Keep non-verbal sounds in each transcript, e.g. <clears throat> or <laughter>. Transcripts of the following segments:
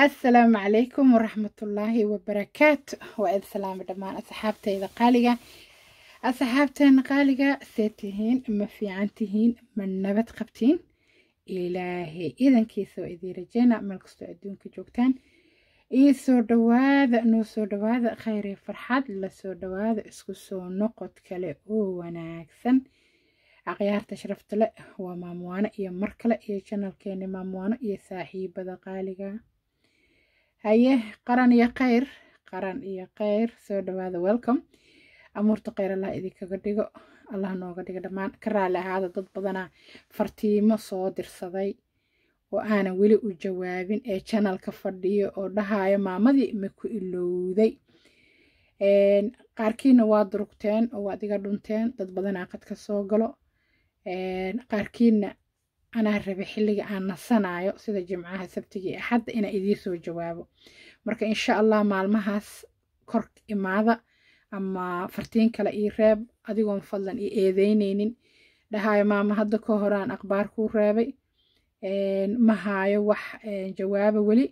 asalaamu calaykum waraxmatullaahi wabarakaatu waa id salaama dhammaan asxaabtayda qaaliga asxaabteena qaaliga see tihiin ma fiican tihiin ma nabad qabtiin ilaahay idankiisa waa idii rajeena meel kastoo adduunka joogtaan soo dhawaada noo soo dhawaada khayre farxad la soo dhawaada isku soo noqod kale oo wanaagsan akhyaarta sharaftale waa maamwaano iyo mar kale iyo janalkeeni maamwaano iyo saaxiibada qaaliga haye qaran iyo kheyr qaran iyo kheyr soo dhawaada welcom amuurta kheyr allah idinkaga dhigo allah nooga dhigo dhammaan ka raali ahaada dad badanaa fartiimo soo dirsaday oo aanan weli u jawaabin ee janalka fadhiyo oo dhahaayo maamadii ma ku ilowday qaarkiina waa durugteen oo waad iga dhunteen dad badanaa qadka soo galo qaarkiina anaa rabe xilliga aan nasanaayo sida jimcaha sabtiga iyo axadda inaa soo jawaabo marka insha allah maalmahaas kor imaada ama fartiin kale ii reeb adigoon fadlan io eedeyneynin dhahaayo maama hadda ka horaan akhbaar kuu reebay ma haayo wax jawaaba weli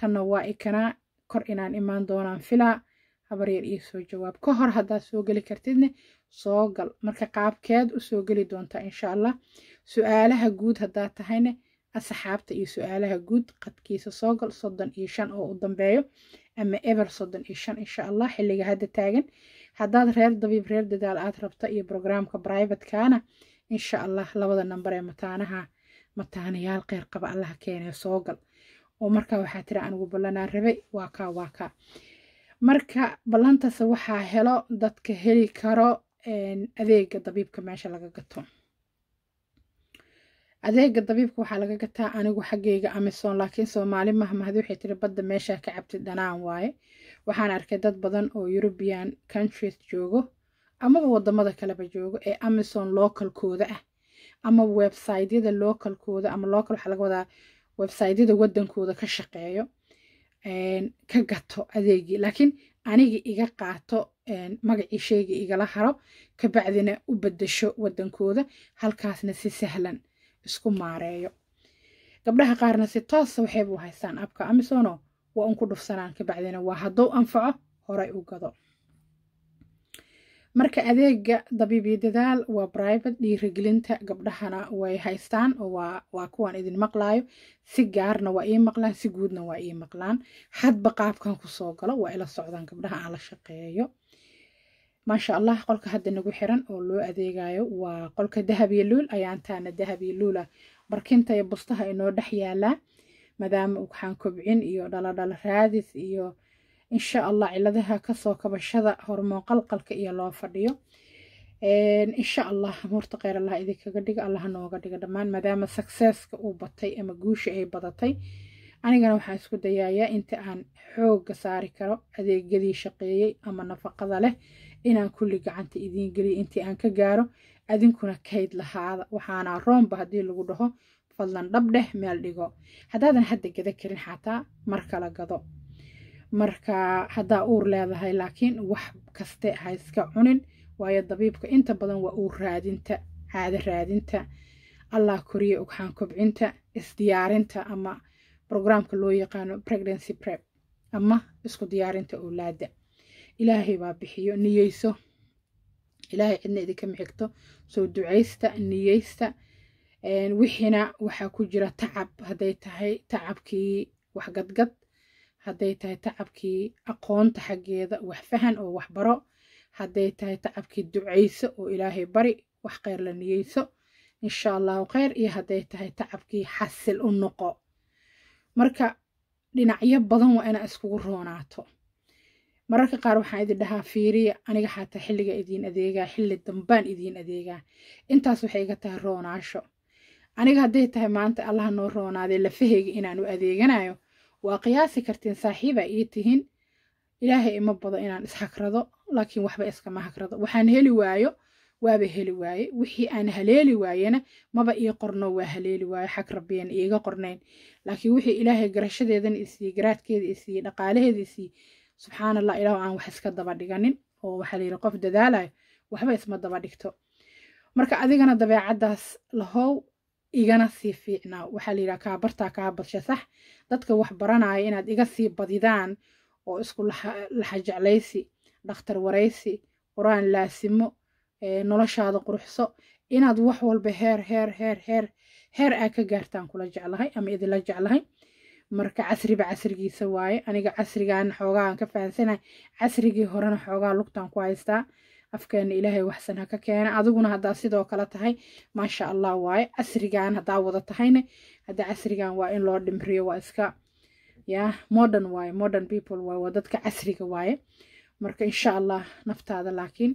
tanna waa ikanaa kor inaan imaan doonaan filaa habaryar iyo soo jawaab ka hor haddaad soo geli kartidna soo gal marka qaabkeed u soo geli doontaa insha allah su-aalaha guud haddaad tahayna asxaabta iyo su-aalaha guud qadkiisa soo gal soddon iyo shan oo u dambeeyo ama eber soddon iyo shan insha allah xilliga hadda taagan haddaad reer dabiib reer dadaal aad rabta iyo brograamka brivatekana insha allah labada namber ee mataanaha mataanayaal qeyr qaba allaha keenee soo gal oo markaa waxaa tira anigu ballanaan rabe waa kaa waa kaa marka ballantaas waxaa helo dadka heli karo adeega dabiibka meesha laga gato adeega dabiibka waxaa laga gataa anigu xaggeyga amison laakiin soomaali maha mahdi waxay tiri badda meeshaa ka cabti dhanaan waaye waxaan arkay dad badan oo european countries joogo amaba wadamada kaleba joogo ee amison localkooda ah ama websytyada localkooda ama local waxaa laga wadaa websytyada wadankooda ka shaqeeyo ka gato adeegii laakiin aniga iga qaato magacii sheyga igala haro kabacdina u bedasho wadankooda halkaasna si sahlan isku maareeyo gabdhaha qaarna si toosa ah waxaybu haystaan abka amisono waa un ku dhufsanaan kabacdina waa hadduu anfaco horay u gado marka adeega dabiibiyo dadaal waa bribate dhiirigelinta gabdhahana way haystaan waa kuwaan idin maqlaayo si gaarna waa ii maqlaan si guudna waa ii maqlaan hadba qaabkan kusoo galo waa ila socdaan gabdhaha aan la shaqeeyo maasha allah qolka hadda nagu xiran oo loo adeegaayo waa qolka dahabiyo luul ayaantaana dahabiyo luula ah. barkinta iyo bustaha inoo dhex yaalaa maadaama waxaan kobcin iyo dhaladhala raadis iyo insha allah ciladaha kasoo kabashada hormoonqalqalka iyo loo fadhiyo insha allah muurta kheyr allah idinkaga dhiga allaha nooga dhiga dhammaan maadaama successka uu batay ama guusha ay badatay anigana waxaan isku dayayaa inta aan xooga saari karo adeegyadii shaqeeyey ama nafaqada leh inaan kulli gacanta idiin geliyo intii aan ka gaaro adinkuna kayd lahaada waxaana roomba haddii lagu dhaho fadlan dhab dheh meel dhigo haddaadan hadda gada karin xataa mar kala gado marka haddaa uur leedahay laakiin wax kaste ha iska cunin waayo dabiibka inta badan waa uur raadinta caada raadinta allah koriye ugxaan kobcinta isdiyaarinta ama brograamka loo yaqaano pregnancy prep ama isku diyaarinta owlaada ilaahay baa bixiyo niyeyso ilaahay cidna idinkama xigto soo ducaysta niyeysta wixiina waxaa ku jira tacab hadday tahay tacabkii waxgadgad hadday tahay tacabkii aqoonta xaggeeda wax fahan oo waxbaro hadday tahay tacabkii ducayso oo ilaahay bari wax kheyr la niyeyso insha allahu khayr iyo hadday tahay tacabkii xasil u noqo marka dhinacyo badan waa inaa iskugu roonaato mararka qaar waxaan idin dhahaa fiiriya aniga xataa xilliga idiin adeegaa xilli dambaan idiin adeegaa intaas waxay iga tahay roonaasho aniga hadday tahay maanta allaha noo roonaaday lafaheyga inaan u adeeganayo waa qiyaasi kartiin saaxiiba ii tihin ilaahay ima bado inaan ishagrado laakiin waxba iskama hagrado waxaan heli waayo waaba heli waaye wixii aan haleeli waayena maba ii qorno waa haleeli waayo xag rabbiyan iiga qornayn laakiin wixii ilaahay garashadeedana isiiye garaadkeeda isiiye dhaqaalaheeda isiiye subxaan allah ilaahu aan wax iska daba dhiganin oo waxaa layidhi qof dadaalayo waxba isma daba dhigto marka adigana dabeecaddaas lahow igana sii fiicnaa waxaa la yidhaha kaabartaa kaabalshe sax dadka wax baranaya inaad iga sii badidaan oo isku jeclaysi dhakhtar waraysi qur-aan laasimo noloshaada quruxso inaad wax walba heer heer heer heer heer aa ka gaartaan kula jeclahay ama idinla jeclahay marka casriba casrigiisa waaye aniga casrigaana xoogaaan ka fahansanahay casrigii horena xoogaa lugtaan ku haystaa afkeena ilaahay waxsan ha ka keena adiguna haddaa sidoo kale tahay maasha allah waaye casrigan haddaa wada tahayne hadda casrigan waa in loo dhimriyo waa iska ya modern waaye modern people waaye waa dadka casriga waaye marka insha allah naftaada laakiin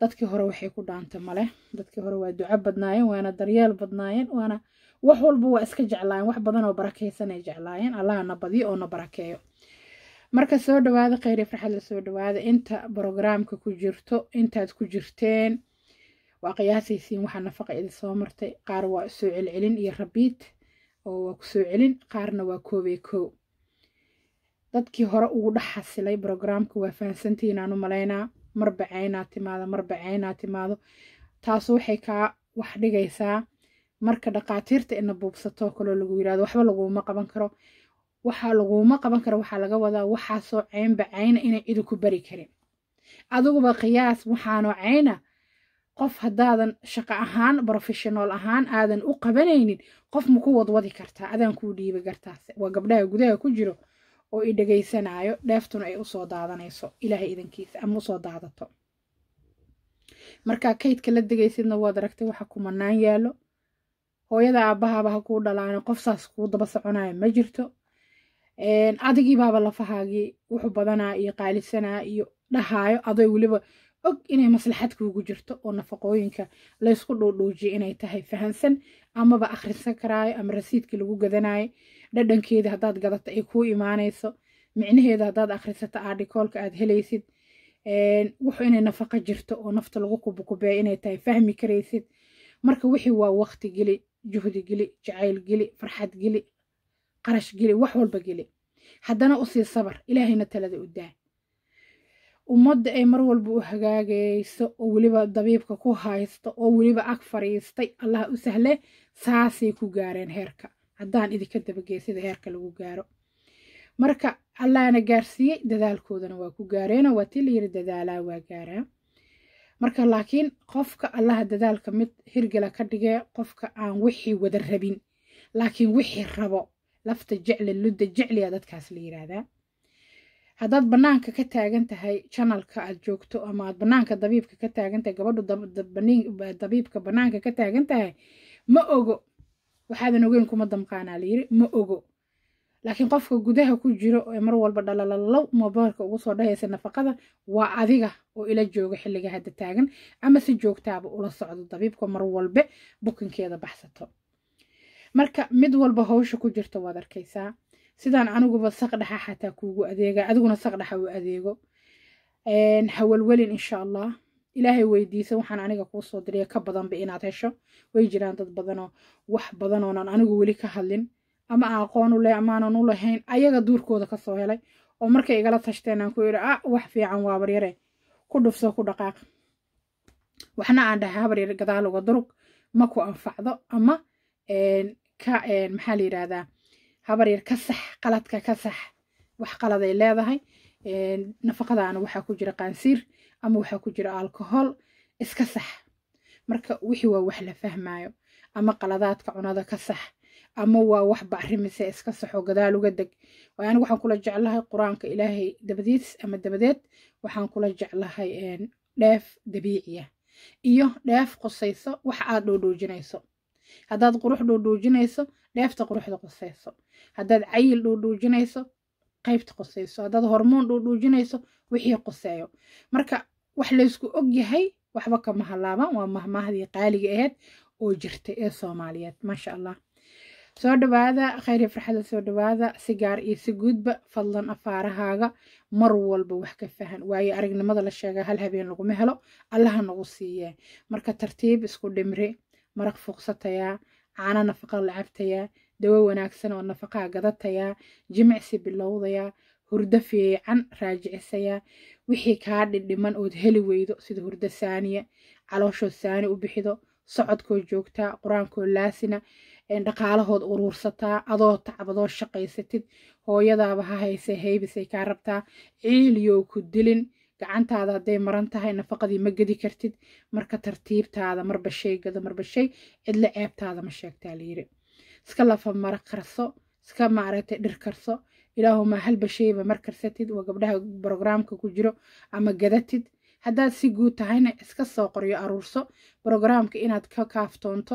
dadkii hore waxay ku dhaanta male dadkii hore waa duco badnaayeen waana daryeel badnaayeen waana wax walba waa iska jeclaayeen wax badanoo oo jeclaayeen allahana badyo oo na barakeeyo marka soo dhawaada kheyri farxad la soo dhawaada inta brograamka ku jirto intaad ku jirteen waa qiyaasaysiin waxaa nafaqa idi soo martay qaar waa soo celcelin iyo rabiid oo waa ku celin qaarna waa koobee koow dadkii hore ugu dhex xasilay brograamka waa fahansantihiin u malaynaa marbacaynaa timaado marbacaynaa timaado taasu waxay kaa wax dhigaysaa marka dhaqaatiirta ina buubsatoo kaloo lagu yidhahdo waxba laguma qaban karo waxaa laguma qaban kara waxaa laga wadaa waxaasoo ceynba cayna inay idinku bari karin aduguba qiyaas waxaanoo cayna qof haddaadan shaqo ahaan brofeshonaal ahaan aadan u qabanaynin qof ma ku wadwadi kartaa adaan kuu dhiibi kartaa waa gabdhaha gudaha ku jiro oo i dhagaysanaayo dheeftuna ay usoo daadanayso ilaahay idankiisa ama usoo daadato markaa kaydka la degaysidna waad aragtay waxa ku mannaan hooyada aabahaaba ha kuu dhalaana qof saas kuu daba soconayo ma jirto adigiibaaba lafahaagii wuxuu badanaa iyo qaalisanaa iyo dhahaayo adoy weliba og inay maslaxad kuugu jirto oo nafaqooyinka laysku dhuudhuujiyo inay tahay fahansan amaba akhrinsan karaayo ama rasiidkii lagu gadanaayo dhadhankeeda haddaad gadato ay kuu imaanayso micnaheeda haddaad akhrisato aadhikoolka aad helaysid wuxuu inay nafaqo jirto oo nafta lagu kubukubeeyo inay tahay fahmi karaysid marka wixii waa waqti geli juhdi geli jacayl geli farxad geli qarash geli wax walba geli haddana usii sabar ilaahayna talada u daa ummadda ay mar walba u hagaagayso oo weliba dabiibka ku haysto oo weliba ag fariistay allah u sahle saasay ku gaareen heerka haddaan idinka dabagey sida heerka lagu gaaro marka allahna gaarsiiyey dadaalkoodana waa ku gaareenoo waa tii layiri dadaalaa waa gaaraa marka laakiin qofka allaha dadaalka mid hirgala ka dhigee qofka aan wixii wada rabin laakiin wixii rabo lafta jecla ludda jecliya dadkaas la yiraahdaa haddaad banaanka ka taagan tahay janalka aad joogto ama aad bannaanka dabiibka ka taagan tahay gabadhu dabiibka bannaanka ka taagan tahay ma ogo waxaadan ogeyn kuma damqaanaa layiri ma ogo laakiin qofka gudaha ku jiro ee mar walba dhalalallaw moobeelka ugu soo dhahaysa nafaqada waa adiga oo ila jooga xilliga hadda taagan ama si joogtaaba ula socdo dabiibka mar walbe bukinkeeda baxsato marka mid walba hawsha ku jirta waad arkaysaa sidaan aniguba saqdhaxa xataa kuugu adeega adiguna saqdhaxa u adeego hawalwelin insha allah ilaahay weydiisa waxaan aniga kuu soo ka badanba inaad hesho way jiraan dad badanoo wax badanoonaan anigu weli ka hadlin ama aqoon u leh amaanan u lahayn ayaga duurkooda ka helay oo markay igala tashteen ku idhi ah wax fiican waa habaryare ku dhufso ku dhaqaaq waxna aan dhahay habaryare gadaal uga durug ma ku anfacdo ama ka eh, maxaa la yidhaahdaa habaryar ka sax qaladka ka sax wax qaladay leedahay eh, nafaqadaana waxaa ku jira qaansiir ama waxaa ku jira alcohol iska sax marka wixii waa wax la fahmaayo ama qaladaadka cunada ka sax ama waa wax bacrimise iska saxo gadaal uga deg anigu waxaan kula jeclahay qur-aanka ilaahay dabadiis ama dabadeed waxaan kula jeclahay eh, dheef dabiiciya ah. iyo dheef qusayso wax aad dhoodhoojinayso haddaad qurux dhuudhuujinayso dheefta quruxda qoseyso haddaad cayil dhuudhuujinayso qaybta qoseyso haddaad hormoon dhuudhuujinayso wixii qoseeyo marka wax laysku og yahay waxba kama halaaban waa mahmaahdii qaaliga aheed oo jirtay ee soomaaliyeed maasha allah soo dhawaada khayri farxada soo dhawaada si gaar iyo si guudba fadlan afaarahaaga mar walba wax ka fahan waayo aragnimada la sheegaa hal habeen laguma helo allaha nagu siiyee marka tartiib isku dhimri maraq fuuqsatayaa caano nafaqa la cabtayaa dawo wanaagsan oo nafaqaa gadatayaa jimicsi bilowdayaa hurdo fiican raajicisayaa wixii kaa dhindhiman ood heli weydo sida hurdo saaniya calooshood saani u bixido socodkood joogtaa qur-aankoo laasina dhaqaalahood uruursataa adoo tacbadoo shaqaysatid hooyadaaba ha haysee heybisay kaa rabtaa ciiliyoo ku dilin gacantaada hadday maran tahay nafaqadii ma gedi kartid marka tartiibtaada marba shay gado marba shay cidla ceebtaada ma sheegtaa layiri iska lafa mara karso iska maaragtay dhir karso ilaahumaa halba shayba mar karsatid waa gabdhaha brograamka ku jiro ama gadatid haddaad si guud tahayna iska soo qoryo aruurso brograamka inaad ka kaaftoonto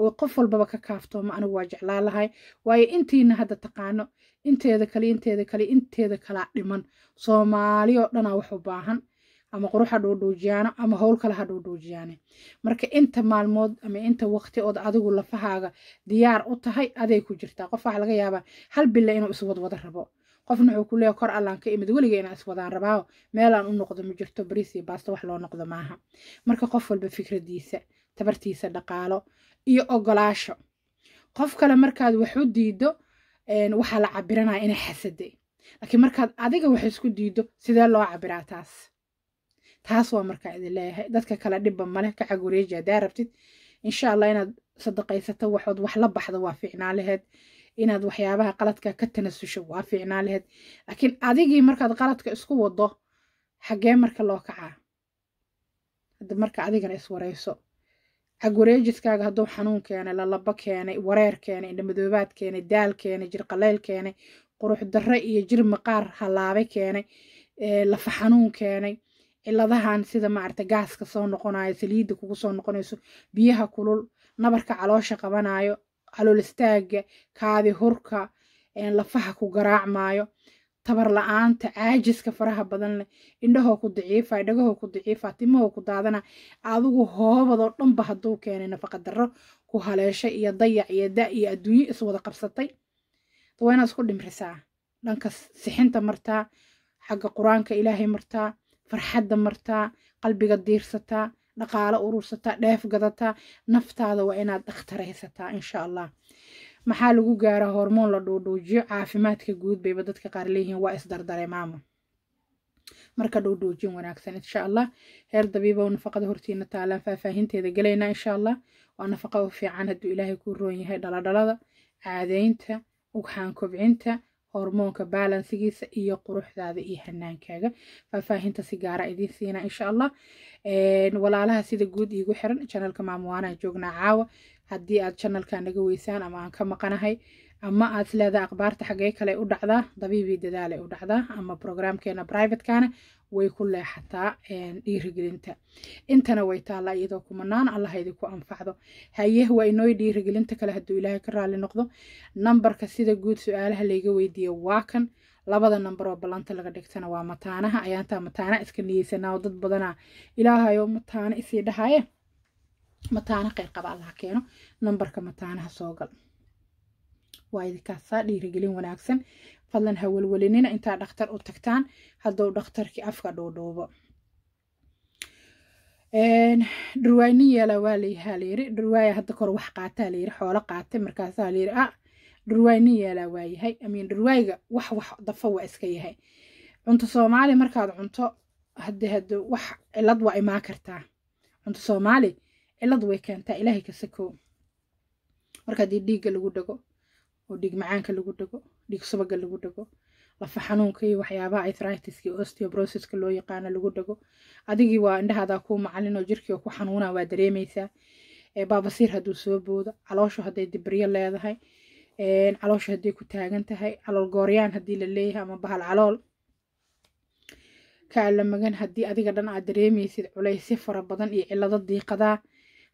oo qof walbaba ka kaaftoomo anigu waa jeclaalahay waayo intiina hadda taqaano inteeda kale inteeda kale inteeda kalaa dhiman soomaali oo dhanaa wax u baahan ama qurux dhuudhuujiyaano ama howl kale ha dhuudhuujiyaane marka inta maalmood ama inta waqti ood adigu lafahaaga diyaar u tahay aday ku jirtaa qof waxaa laga yaabaa hal bille inuu iswadwada rabo qofna wuxuu ku leeyahay kor allaan ka imid weliga inaa iswadaan rabaaho meelaan u noqdo ma jirto bariis iyo baasto wax loo noqdo maaha marka qof walba fikradiisa tabartiisa dhaqaalo iyo ogolaasho qof kale markaad wax u diido waxaa la cabiranaya inay xasade laakiin markaad adiga wax isku diido sidee loo cabiraa taas taas waa markaa idin leeyahay dadka kale dhibba maleh ka cagureeji haddaa rabtid insha allah inaad sadaqaysato waxood wax la baxdo waa fiicnaa laheed inaad waxyaabaha qaladka ka tanasusho waa fiicnaa laheed laakiin adigii markaad qaladka isku wado xaggee marka loo kacaa hadda marka adigana iswarayso hagwareejiskaaga hadduu xanuun keenay lalabo keenay wareer keenay indhamadoobaad keenay daal keenay jirqaleyl keenay qurux iyo jir maqaar halaabay keenay lafa xanuun keenay ciladahan sida maarata gaaska soo noqonayo saliidda kugu soo noqonayso biyaha kulul nabarka caloosha qabanayo calool istaagga kaadi hurka lafaha ku garaacmaayo tabar la-aanta caajiska faraha badan leh indhahoo ku daciifa dhagahoo ku daciifa timahoo ku daadana adigu hoobadoo dhanba haduu keenay nafaqa darro ku haleesho iyo dayac iyo da iyo adduunyo iswada qabsatay waa inaad isku dhimrisaa dhanka sixinta martaa xagga qur-aanka ilaahay martaa farxadda martaa qalbiga diirsataa dhaqaalo urursataa dheef gadataa naftaada waa inaad dhakhtaraysataa insha allah maxaa lagu gaaraa hormoon la dhuudhuujiyo caafimaadka guud bayba dadka qaar leeyihiin waa isdardareemaama marka dhuudhuujin wanaagsan insha allah heer dabiibow nafaqada hortiina taalaan faahfaahinteeda galaynaa insha allah waa nafaqa u fiican hadduu ilaahay ku roon yahay dhaladhalada caadeynta ugxaan kobcinta hormoonka baalansigiisa iyo quruxdaada iyo hanaankaaga faahfaahinta si gaara idiin siina insha allah walaalaha sida guud iigu xiran janalka maamuwaanaan joognaa caawa haddii aad janalka naga weysaan ama aan ka maqanahay ama aad isleedahay akhbaarta xagee kale u dhacdaa dabiibii dadaalay u dhacdaa ama brograamkeena brivatekana way ku leexataa dhiirigelinta intana way taallaa iyadoo kumanaan allah idinku anfacdo haye waa inooy dhiirigelinta kale hadduu ilaahay ka raali noqdo nambarka sida guud su-aalaha layga weydiiyo waa kan labada namber oo ballanta laga dhigtana waa mataanaha ayaantaa mataana iska niyeysanaa oo dad badanaa ilaahayo mataana isii dhahaaye mataano qeyrqaba allah keeno nambarka mataanaha soo gal waa idinkaasaa dhiirigelin wanaagsan fadlan ha welwelinina intaa dhaktar u tagtaan haddou dhaktarkii afka dhuudhuubo dharwaynin yeela waa layahaa layiri dharwaaya hadda kor wax qaataa layiri xoolo qaatay markaasaa layiri ah dharwaynin yeelaa waa yahay amiin dharwaayiga wax wax dafa waa iska yahay cunto soomaali markaad cunto hadde hade wax cilad waa imaan kartaa cunto soomaali cilad way keentaa ilaahay ka marka haddii dhiigga lagu dhago oo dhig macaanka lagu dhago dhig subaga lagu dhago lafa xanuunka iyo waxyaabaha ithritis iyo osteobrosis-ka loo yaqaano lagu dhago adigii waa indhahaadaa kuu macalin oo jirkii oo ku xanuuna waa dareemaysaa baabasiir hadduu soo boodo calooshu hadday dibriyo leedahay calooshu hadday ku taagan tahay calool haddii la ama bahal calool kaalamagan haddii adiga dhan aad dareemaysid culaysyo fara badan iyo cillado diiqadaa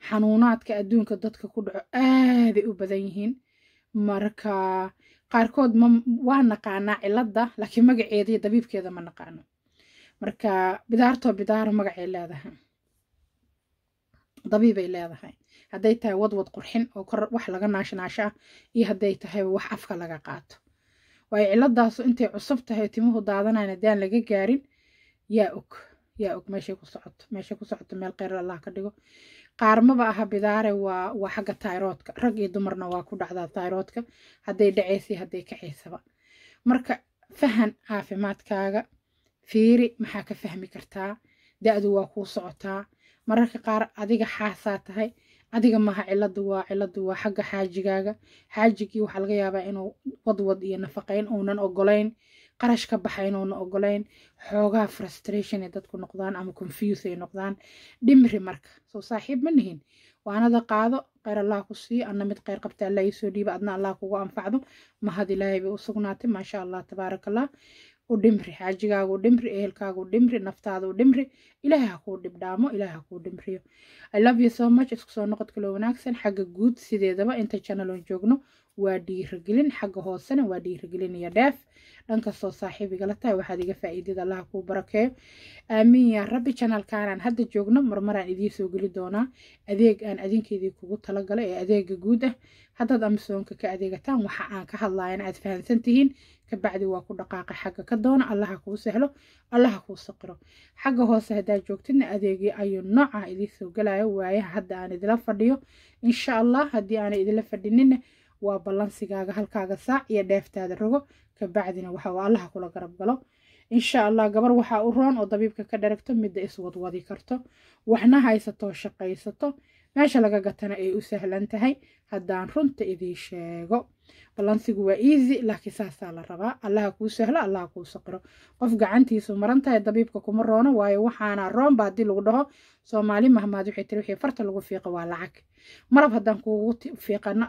xanuunaadka adduunka dadka ku dhaco aaday u badan yihiin marka qaarkood waa naqaanaa cilada laakiin magaceeda iyo dabiibkeeda ma naqaano marka bidaartoo bidaaro magacay leedahay dabiibay leedahay hadday tahay wadwad qurxin oo kor wax laga ah iyo hadday tahay wax afka laga qaato waayo ciladaasu intay cusub tahay timuhu daadanaan haddaan laga gaarin yaa og yaa og meeshay ku socoto meeshay ku socoto meel kheyr allah ka dhigo qaarmaba aha bidaare waa xagga tayroodka rag iyo dumarna waa ku dhacdaa tayroodka hadday dhaceysay hadday kacaysaba marka fahan caafimaadkaaga fiiri maxaa ka fahmi kartaa da-du waa kuu socotaa mararka qaar adiga xaasaa tahay adiga maaha ciladu waa ciladu waa xagga xaajigaaga xaajigii waxaa laga yaabaa inuu wadwad iyo nafaqayn uunan ogolayn qarash ka baxa inuuna ogoleyn xoogaa frustration ay dadku noqdaan ama confuse ay noqdaan dhimri marka soo saaxiib ma nihin waanada qaado kheyr allah ku sii anna mid kheyr qabta allah iisoo dhiiba adna allah kugu anfacdo mahad ilaahay bay u sugnaatay maasha allah tabaarakallah u dhimri xaajigaagu dhimri ehelkaagu dhimri naftaada dhimri ilaahay ha kuu dhibdhaamo ilaahay ha kuu dhimriyo i love you so much isku soo noqodka loo wanaagsan xagga guud sideedaba inta channel oon joogno waa dhiirigelin xagga hoosena waa dhiirigelinaya dheef dhankastoo saaxiibigala tahay waxaad iga faa'iidada allaha kuu barakeeyo aamiin yaa rabbi janaalkaanaan hadda joogno marmaraan idiin soo geli doonaa adeeg aan adinkeedii kugu talagala ee adeega guud ah haddaad amsoonka ka adeegataan waxa aan ka hadlayan aad fahamsan tihiin kabacdi waa ku dhaqaaqa xagga ka doona allaha kuu sahlo allaha kuu saqiro xagga hoose haddaad joogtidna adeegii ayuu noocah idiin soo galayo waaye hadda aan idila fadhiyo insha allah haddii aana idila fadhininna waa ballansigaaga halkaaga saac iyo dheeftaada rogo kabacdina waxauu allaha kula garab galo insha allah gabar waxaa u roon oo dabiibka ka dharagto midda iswadwadi karto waxna haysatoo shaqaysato meesha laga gatana ay u sahlan tahay haddaan runta idii sheego balansigu waa easy laakiin saasaa la rabaa allaha kuu sahlo allaha kuu saqiro qof gacantiisu maran tahay dabiibka kuma roono waayo waxaana roonba haddii lagu dhaho soomaali mahmaad waxay tiri wixii farta lagu fiiqo waa lacag marab haddaan kuugu fiiqano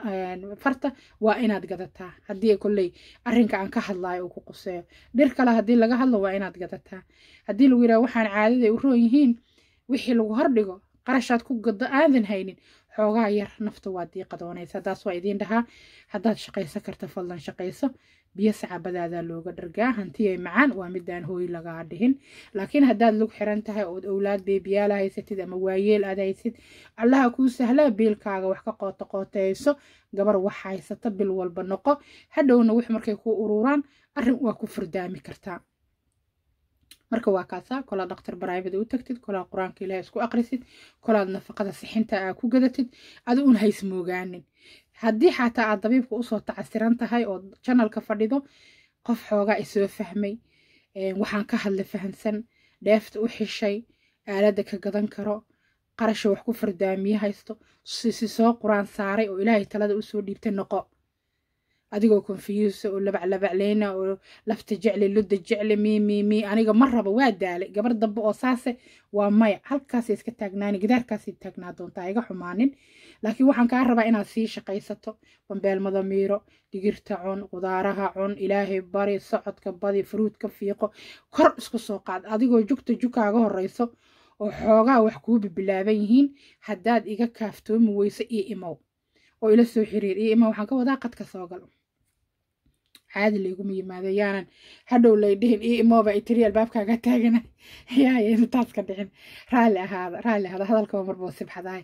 farta waa inaad gadataa haddii kolley arrinka aan ka hadlaayo uu ku quseeyo dhir kale haddii laga hadlo waa inaad gadataa haddii lagu yidhaha waxaan caadada u roon yihiin wixii lagu hordhigo qarashaad ku gado aadan haynin xoogaa yar nafta waa diiqadoonaysa taas waa idiin dhahaa haddaad shaqayso karta fadlan shaqayso biyo sacabadaadaa looga dhargaa hantiyay macaan waa midaan hooy lagaa dhihin laakiin haddaad lug xiran tahay ood owlaad beebiyaala haysatid ama waayeel aad haysid allaha kuu sahla biilkaaga wax ka qooto qooteyso gabar wax haysata bil walba noqo hadhowna wix markay ku uruuraan arrin waa ku fardaami kartaa marka waa kaasaa kolaa dhakhtar baraybada u tagtid kolaa qur-aanka ilaah isku aqrisid kolaad nafaqada sixinta aa ku gadatid ada un hays moogaanin haddii xataa aad dabiibka usoo tacasiran tahay oo janalka fadhido qof xoogaa isoo fahmay waxaan ka hadla fahansan dheefta u xishay aalada ka gadan karo qarasha wax ku fardaamiye haysto si soo quraan saaray oo ilaahay talada usoo dhiibtay noqo adigoo confuse oo labaclabacleyna oo lafta jecli ludda jecli mimimi aniga ma waa daalay gabar dambe oo saase waa maya halkaasay iska taagnaani gidaarkaasay taagnaa doontaa iga xumaanin laakiin waxaan kaa rabaa inaad sii shaqaysato bambeelmada miiro digirta cun qudaaraha cun ilaahay bari socodka badi furuudka fiiqo kor isku soo qaad adigoo jugta jukaaga horeyso oo xoogaa wax kuu bibilaaban yihiin haddaad iga kaaftoomi weyso iyo imow oo ila soo xiriir iyo imow waxaan ka wadaa qadka soo gal caadi layguma yimaado yaanan hadhow lay dhihin io imooba itiri albaabkaaga taagana <laughs> yaayayna taas ka dhicin raalli ahaada raalli ahaada hadalkaba marbuu sibxadaay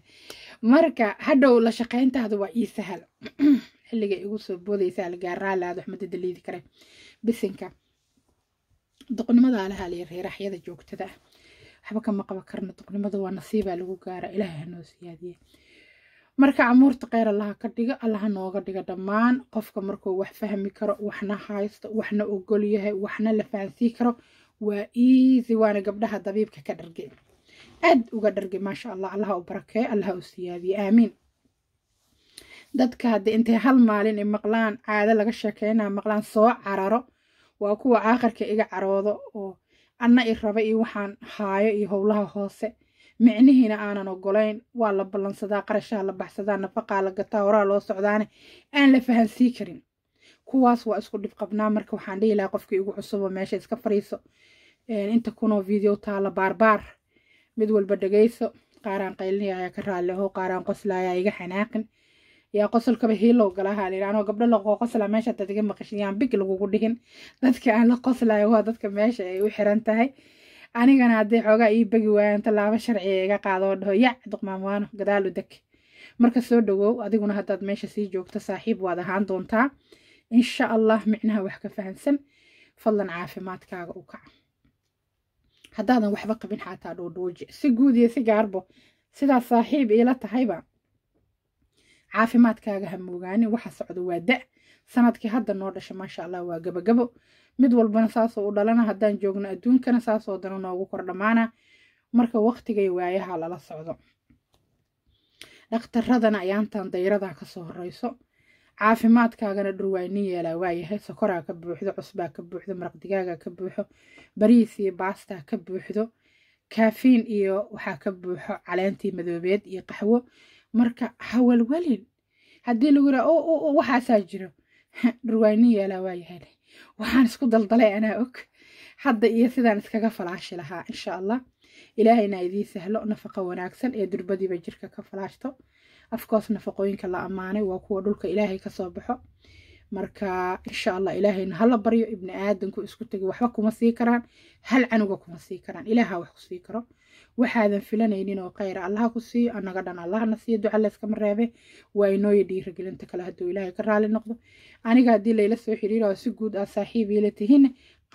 marka hadhow la shaqayntaadu waa ii sahal <clears throat> xilliga igu soo boodaysa algaar raalli ahaada wax ma dadaliidi kare bisinka doqnimada alaha aliyo reeraxyada joogtada ah waxba kama qaba karna doqnimada waa nasiibaa lagu gaara ilaahay hanoo siyaadiye marka amuurta keyr allaha ka dhiga allaha nooga dhiga dhammaan qofka markuu wax fahmi karo waxna haysto waxna ogol yahay waxna la fahansii karo waa easy waana gabdhaha dabiibka ka dharge aad uga dharge maasha allah allaha u barakeeyo allaha u siyaadiye aamiin dadka haddii intay hal maalin ay maqlaan caado laga sheekeynaa maqlaan soo cararo waa kuwa aakhirka iga caroodo oo anna i raba io waxaan haayo iyo howlaha hoose micnihiina aanan ogolayn waa la ballansadaa qarashaa la baxsadaa nafaqaa la gataa horaa loo socdaane aan la fahansii karin kuwaas waa isku dhibqabnaa marka waxaan dhihi lahaa qofkii igu cusubo meesha iska fariiso inta kunoo video taala baarbaar mid walba dhegayso qaaraan qaylinaya ayaa ka raalliho qaaraan qoslaayaa iga xanaaqin yaa qosolkaba hiilow galaha anoo gabdho laqoo qoslaa meesha dad maqashin yaan big lagugu dhihin dadka aan la qoslayo waa dadka meesha ay u xiran tahay anigana hadday xoogaa ii begi waayaan tallaabo sharci iga qaado oo dhaho yac duqmaamwaano gadaalu deg marka soo dhowow adiguna haddaad meesha sii joogto saaxiib waad ahaan doontaa insha allah micnaha wax ka fahamsan fadlan caafimaadkaaga u kaca haddaadan waxba qabin xataa dhoodhooji si guud iyo si gaarbo sidaa saaxiib iila tahayba caafimaadkaaga ha moogaanin waxa socdo waa da' sanadkii hadda noo dhashay maasha allah waa gabagabo mid walbana saasoo u dhalana haddaan joogno adduunkana saasoo dana noogu kordhamaana marka waqtigay waayaha lala socdo dhakhtaradana ayaantan dayradaa kasoo horeyso caafimaadkaagana dhurwayni yeelaa waayahay sokoraa ka buuxdo cusbaa ka buuxdo maraqdigaaga ka buuxo bariis iyo baastaa ka buuxdo kaafiin iyo waxaa ka buuxo caleentii madoobeed iyo qaxwo marka hawalwalin haddii lagu yidhaa o oh, oh, oh, waxaasaa jiro dhurwaaynin <laughs> yeelaa waa leh waxaan isku daldalay anaa og hadda iyo sidaan iskaga falaashi lahaa insha allah ilaahayna idii sahlo nafaqo wanaagsan ee durbadiiba jirka ka falaashto afkoos nafaqooyinka la ammaanay waa kuwa dhulka ilaahay kasoo baxo marka insha allah ilaahayna hala baryo ibni aadanku isku tegi waxba kuma sii karaan hal canuga kuma sii karaan ilaaha wax kusii karo waxaadan filanaynin oo khayra allaha ku siiyo anaga dhan allahna siiyo duca layskama reebe waa inooya dhiirigelinta kale hadduu ilaahay ka raali noqdo aniga haddii layla soo xiriira oo si guud ah saaxiib iila tihiin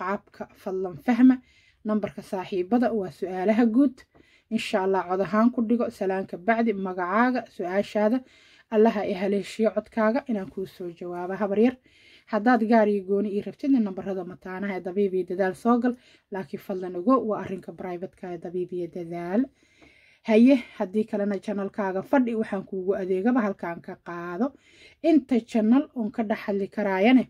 qaabka fadlan fahma nambarka saaxiibada waa su-aalaha guud insha allah cod ahaan ku dhigo salaanka bacdi magacaaga su-aashaada allaha i haleeshiyo codkaaga inaan kuu soo jawaaba habaryar haddaad gaariyo gooni ii rabtidna nambarada mataanaha ee dabiibiyo dadaal soo gal laakiin fadlan ogo waa arinka brivatka ee dabiibiyo dadaal haye haddii kalena janalkaaga fadhi waxaan kuugu adeegaba halkaan ka qaado inta janal oon ka dhexhadli karaayane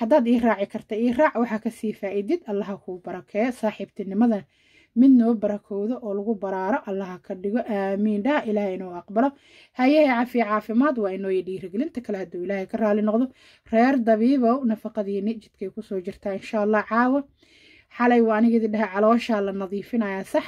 haddaad ii raaci karta ii raac waxaa kasii faa'idid allaha kuu barakee saaxiibtinimada mid noo barakoodo oo lagu baraaro allaha ka dhigo aamiin dhaha ilaahay inuu aqbalo hayahe cafiye caafimaad waa inooyo dhiirigelinta kale hadduu ilaahay ka raali noqdo reer dabiibow nafaqadiini jidkay kusoo jirtaa inshaa allah caawa xalay waa anigidi dhaha calooshaa la nadiifinayaa sax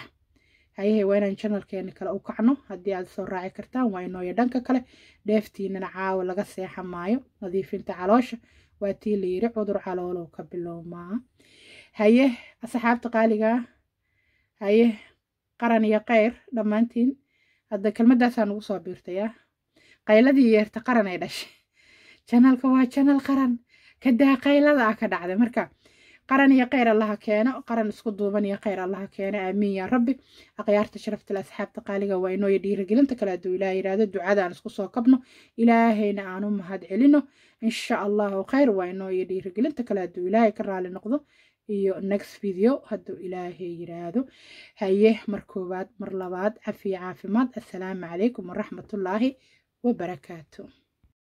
hayahe waa inaan janalkeeni kale u kacno haddii aad soo raaci kartaan waa inooyo dhanka kale dheeftiinana caawa laga seexa maayo nadiifinta caloosha waa tii layiri cudur caloolow ka bilowmaa haye asxaabta qaaligaa ah haye qaran iyo keyr dhammaantiin hadda kelmadaasaa ugu soo biirtaya ah. qayladii yeerta qaran ay dhashay janalka waa janal qaran kadaa qaylada ah ka dhacday marka qaran iyo keyr allaha keeno qaran isku duuban iyo kayr allaha keeno aamiin ya rabbi akhyaarta sharaftal asxaabta qaaliga waa iyo dhiirigelinta kale hadduu ilaah yidhaahdo ducada aan isku soo kabno ilaahayna aanu mahad celino insha allahu khayr waa iyo dhiirigelinta kale hadduu ilaahay ka raali noqdo iyo next video hadduu ilaahay yiraahdo haye mar koowaad mar labaad cafiyo caafimaad assalaamu calaykum waraxmatullaahi wabarakaatu